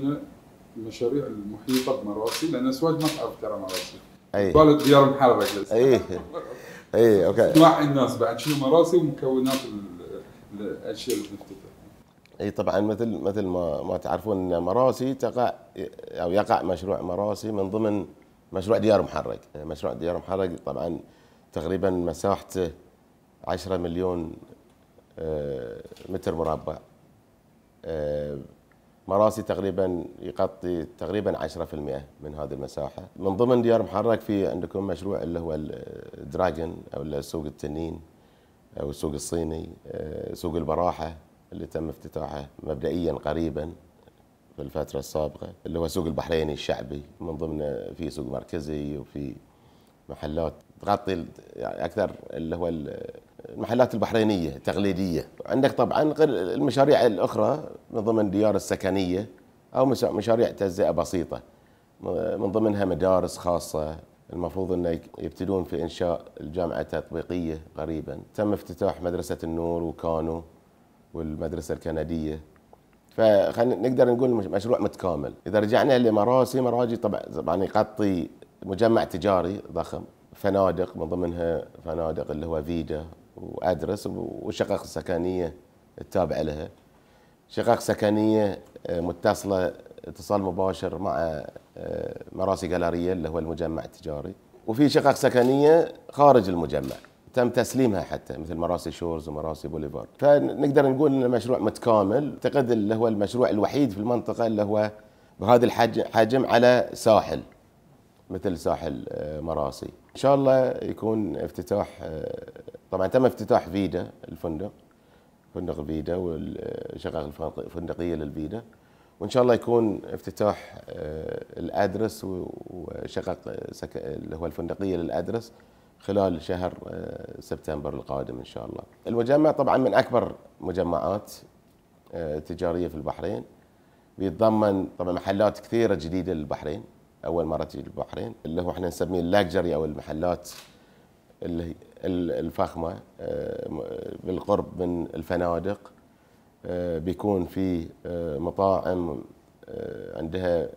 بناء المشاريع المحيطه بمراسي لان سواد ما تعرف ترى مراسي اي قالت ديار محرك اي اي اوكي توعي الناس بعد شنو مراسي ومكونات الاشياء اللي بنفتكرها اي طبعا مثل مثل ما ما تعرفون ان مراسي تقع او يقع مشروع مراسي من ضمن مشروع ديار محرك، مشروع ديار محرك طبعا تقريبا مساحته 10 مليون آه، متر مربع آه، مراسي تقريبا يغطي تقريبا 10% من هذه المساحه من ضمن ديار محرك في عندكم مشروع اللي هو الدراجون او السوق التنين او السوق الصيني آه، سوق البراحه اللي تم افتتاحه مبدئيا قريبا في الفتره السابقه اللي هو سوق البحريني الشعبي من ضمن في سوق مركزي وفي محلات تغطي يعني اكثر اللي هو المحلات البحرينيه التقليديه عندك طبعا غير المشاريع الاخرى من ضمن ديار السكنيه او مشاريع تجزئه بسيطه من ضمنها مدارس خاصه المفروض انه يبتدون في انشاء الجامعه التطبيقيه قريبا تم افتتاح مدرسه النور وكانو والمدرسه الكنديه فخلينا نقدر نقول مشروع متكامل اذا رجعنا لمراسي مراجي طبعا طبعا يعني يغطي مجمع تجاري ضخم فنادق من ضمنها فنادق اللي هو فيدا وادرس وشقق سكنيه التابعه لها شقق سكنيه آه، متصله اتصال مباشر مع آه، مراسي جالاريه اللي هو المجمع التجاري وفي شقق سكنيه خارج المجمع تم تسليمها حتى مثل مراسي شورز ومراسي بوليفارد فنقدر نقول ان المشروع متكامل اعتقد اللي هو المشروع الوحيد في المنطقه اللي هو بهذا الحجم على ساحل مثل ساحل آه، مراسي ان شاء الله يكون افتتاح آه، طبعا تم افتتاح فيدا الفندق فندق فيدا والشقق الفندقيه للفيدا وان شاء الله يكون افتتاح آه، الادرس وشقق اللي هو الفندقيه للادرس خلال شهر آه، سبتمبر القادم ان شاء الله. المجمع طبعا من اكبر مجمعات تجاريه في البحرين بيتضمن طبعا محلات كثيره جديده للبحرين اول مره تجي البحرين اللي هو احنا نسميه اللاكجري او المحلات اللي الفخمه آه، بالقرب من الفنادق آه، بيكون في آه، مطاعم عندها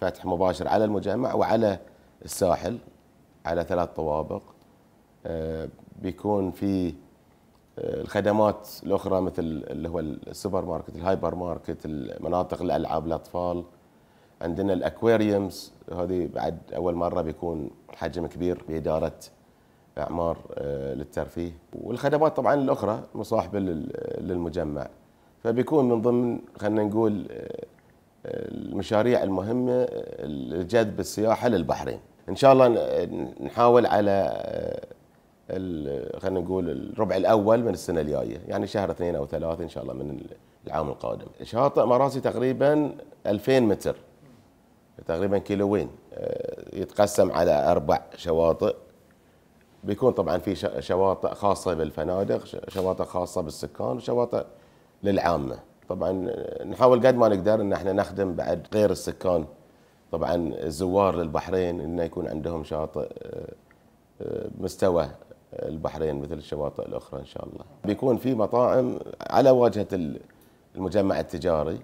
فتح مباشر على المجمع وعلى الساحل على ثلاث طوابق بيكون في الخدمات الاخرى مثل اللي هو السوبر ماركت الهايبر ماركت المناطق الالعاب الاطفال عندنا الاكواريومز هذه بعد اول مره بيكون حجم كبير باداره اعمار آه، للترفيه والخدمات طبعا الاخرى مصاحبه للمجمع فبيكون من ضمن خلينا نقول آه، آه، المشاريع المهمه لجذب السياحه للبحرين ان شاء الله نحاول على خلينا نقول الربع الاول من السنه الجايه يعني شهر اثنين او ثلاثه ان شاء الله من العام القادم شاطئ مراسي تقريبا 2000 متر تقريبا كيلوين آه، يتقسم على اربع شواطئ بيكون طبعا في شواطئ خاصه بالفنادق شواطئ خاصه بالسكان وشواطئ للعامه طبعا آه، نحاول قد ما نقدر ان احنا نخدم بعد غير السكان طبعا الزوار للبحرين انه يكون عندهم شاطئ آه، مستوى البحرين مثل الشواطئ الاخرى ان شاء الله بيكون في مطاعم على واجهه المجمع التجاري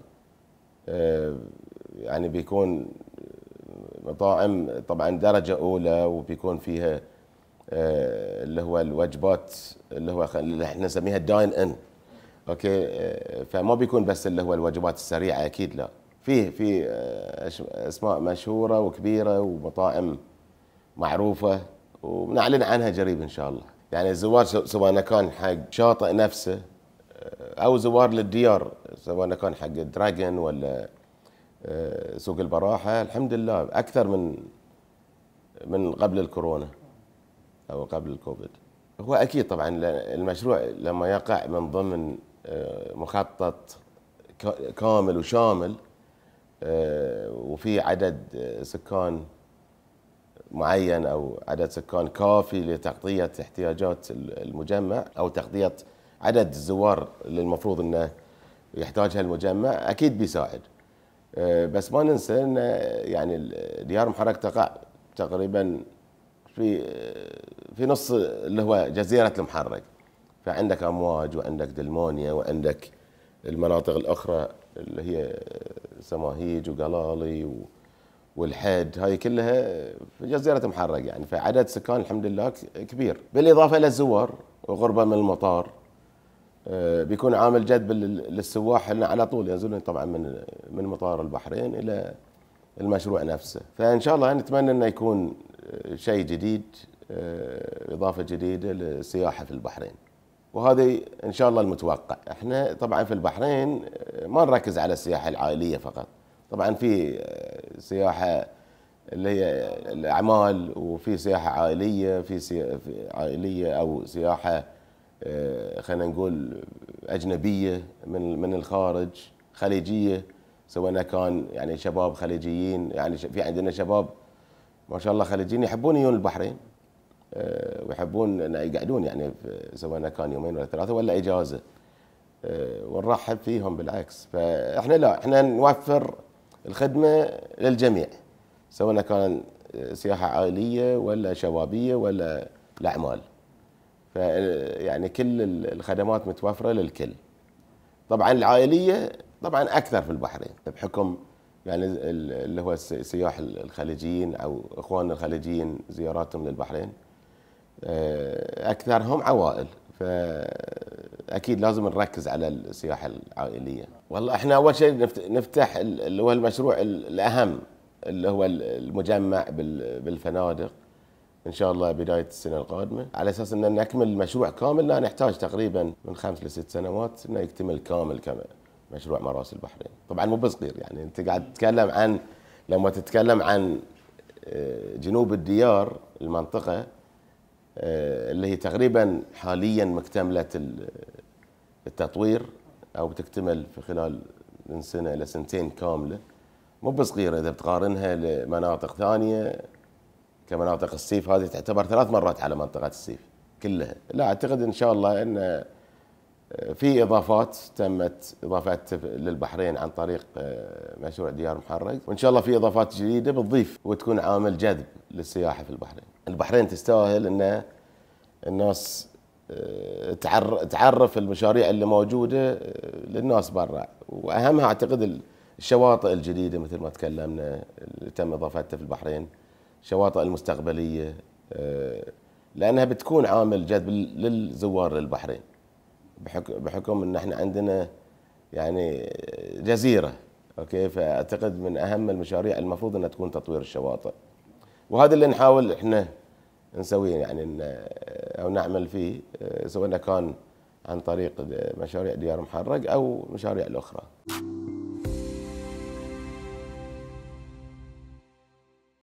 يعني بيكون مطاعم طبعا درجه اولى وبيكون فيها آه، اللي هو الوجبات اللي هو اللي احنا نسميها الداين ان اوكي آه، فما بيكون بس اللي هو الوجبات السريعه اكيد لا في في آه، اسماء مشهوره وكبيره ومطاعم معروفه ونعلن عنها قريب ان شاء الله يعني الزوار سواء كان حق شاطئ نفسه او زوار للديار سواء كان حق دراجون ولا آه، سوق البراحه الحمد لله اكثر من من قبل الكورونا او قبل الكوفيد هو اكيد طبعا المشروع لما يقع من ضمن آه، مخطط كامل وشامل آه، وفي عدد سكان معين او عدد سكان كافي لتغطيه احتياجات المجمع او تغطيه عدد الزوار اللي المفروض انه يحتاجها المجمع اكيد بيساعد آه، بس ما ننسى ان آه، يعني آه، ديار محرك تقع تقريبا في في نص اللي هو جزيره المحرك فعندك امواج وعندك دلمونيا وعندك المناطق الاخرى اللي هي سماهيج وقلالي و... والحد هاي كلها في جزيرة محرق يعني فعدد سكان الحمد لله كبير بالإضافة إلى الزوار وقربة من المطار آه، بيكون عامل جذب للسواح لنا على طول ينزلون طبعا من من مطار البحرين الى المشروع نفسه فان شاء الله نتمنى انه يكون آه، شيء جديد آه، اضافه جديده للسياحه في البحرين وهذا ان شاء الله المتوقع احنا طبعا في البحرين ما نركز على السياحه العائليه فقط طبعا في سياحه اللي هي الاعمال وفي سياحه عائليه في, سياحة في عائليه او سياحه آه، خلينا نقول اجنبيه من من الخارج خليجيه سواء كان يعني شباب خليجيين يعني في عندنا شباب ما شاء الله خليجيين يحبون يجون البحرين آه، ويحبون ان يقعدون يعني سواء كان يومين ولا ثلاثه ولا اجازه آه، ونرحب فيهم بالعكس فاحنا لا احنا نوفر الخدمه للجميع سواء كان سياحه عائليه ولا شبابيه ولا الاعمال ف يعني كل الخدمات متوفره للكل طبعا العائليه طبعا اكثر في البحرين بحكم يعني اللي هو السياح الخليجيين او اخواننا الخليجيين زياراتهم للبحرين آه، اكثرهم عوائل فاكيد لازم نركز على السياحه العائليه والله احنا اول شيء نفتح اللي هو المشروع الاهم اللي هو المجمع بالفنادق ان شاء الله بدايه السنه القادمه على اساس ان نكمل المشروع كامل لا نحتاج تقريبا من خمس لست سنوات انه يكتمل كامل كما مشروع مراسي البحرين طبعا مو بصغير يعني انت قاعد تتكلم عن لما تتكلم عن آه، جنوب الديار المنطقه آه، اللي هي تقريبا حاليا مكتمله آه، التطوير او بتكتمل في خلال من سنه الى سنتين كامله مو بصغيره اذا بتقارنها لمناطق ثانيه كمناطق السيف هذه تعتبر ثلاث مرات على منطقه السيف كلها لا اعتقد ان شاء الله ان آه، في اضافات تمت اضافات للبحرين عن طريق آه، مشروع ديار محرق وان شاء الله في اضافات جديده بتضيف وتكون عامل جذب للسياحه في البحرين البحرين تستاهل ان آه، الناس تعرف المشاريع اللي موجوده للناس برا واهمها اعتقد الشواطئ الجديده مثل ما تكلمنا اللي تم اضافتها في البحرين الشواطئ المستقبليه آه، لانها بتكون عامل جذب للزوار للبحرين بحكم ان احنا عندنا يعني جزيره اوكي فاعتقد من اهم المشاريع المفروض انها تكون تطوير الشواطئ وهذا اللي نحاول احنا نسويه يعني إن آه، او نعمل فيه آه، سواء كان عن طريق مشاريع ديار محرق او مشاريع الاخرى.